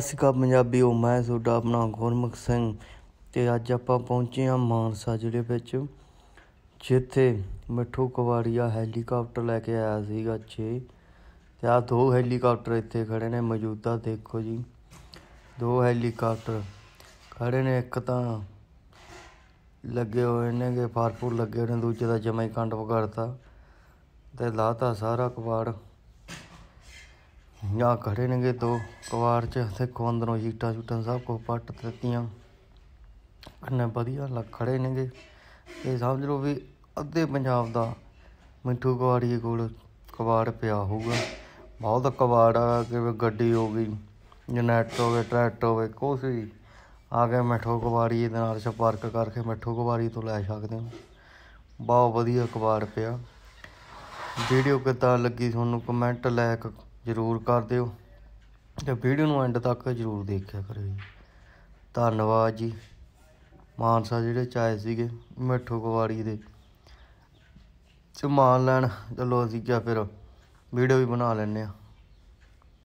ਸਤਿ ਪੰਜਾਬੀ ਉਹ ਮੈਂ ਤੁਹਾਡਾ ਆਪਣਾ ਗੁਰਮੁਖ ਸਿੰਘ ਤੇ ਅੱਜ ਆਪਾਂ ਪਹੁੰਚੇ ਆ ਮਾਨਸਾ ਜਿਹੜੇ ਵਿੱਚ ਜਿੱਥੇ ਮਿੱਠੂ ਕਵਾਰੀਆ ਹੈਲੀਕਾਪਟਰ ਲੈ ਕੇ ਆਇਆ ਸੀਗਾ 6 ਤੇ ਆ ਦੋ ਹੈਲੀਕਾਪਟਰ ਇੱਥੇ ਖੜੇ ਨੇ ਮੌਜੂਦਾ ਦੇਖੋ ਜੀ ਦੋ ਹੈਲੀਕਾਪਟਰ ਖੜੇ ਨੇ ਇੱਕ ਤਾਂ ਲੱਗੇ ਹੋਏ ਨੇ ਕਿ ਫਾਰਪੂਰ ਲੱਗੇ ਹੋਏ ਨੇ ਦੂਜੇ ਦਾ ਜਮਾਈ ਕੰਡ ਵਗੜਤਾ ਤੇ ਲਾਤਾ ਸਾਰਾ ਕਵਾਰ ਜਾਂ ਘਰੇ ने ਤੋਂ ਕਵਾਰ ਚ सिक्खो ਅੰਦਰੋਂ शीटां शूटां ਸਭ ਕੋ ਪੱਟ ਦਿੱਤੀਆਂ ਅੰਨੇ ਵਧੀਆ ਲੱਗ ਖੜੇ गे ਇਹ ਸਮਝ ਲਓ ਵੀ ਅੱਧੇ ਪੰਜਾਬ ਦਾ ਮਿੱਠੂ ਕਵਾੜੀ ਕੋਲ ਕਵਾਰ ਪਿਆ ਹੋਊਗਾ ਬਹੁਤ ਕਵਾਰ ਆ ਕਿ ਗੱਡੀ ਹੋ ਗਈ ਜਨੈਟ ਹੋਵੇ ਟਰੈਕਟਰ ਹੋਵੇ ਕੁਛ ਵੀ ਆ ਗਏ ਮਿੱਠੂ ਕਵਾੜੀ ਦੇ ਨਾਲ ਸਪਾਰਕ ਕਰਕੇ ਮਿੱਠੂ ਕਵਾੜੀ ਤੋਂ ਲੈ ਸਕਦੇ ਹੋ ਬਹੁਤ ਵਧੀਆ ਕਵਾਰ ਪਿਆ ਵੀਡੀਓ ਕਿਦਾਂ ਲੱਗੀ ਤੁਹਾਨੂੰ ਕਮੈਂਟ ਲਾਇਕ ਜ਼ਰੂਰ ਕਰ ਦਿਓ ਤੇ ਵੀਡੀਓ ਨੂੰ ਐਂਡ ਤੱਕ ਜ਼ਰੂਰ ਦੇਖਿਆ ਕਰਿਓ ਜੀ ਧੰਨਵਾਦ ਜੀ ਮਾਨਸਾ ਜਿਹੜੇ ਚਾਏ ਸੀਗੇ ਮਿੱਠੂ ਕੁਵਾਰੀ ਦੇ ਚ ਮਾਨ ਲੈਣ ਚਲੋ ਅਸੀਂ ਕਿਹਾ ਫਿਰ ਵੀਡੀਓ ਵੀ ਬਣਾ ਲੈਣੇ ਆ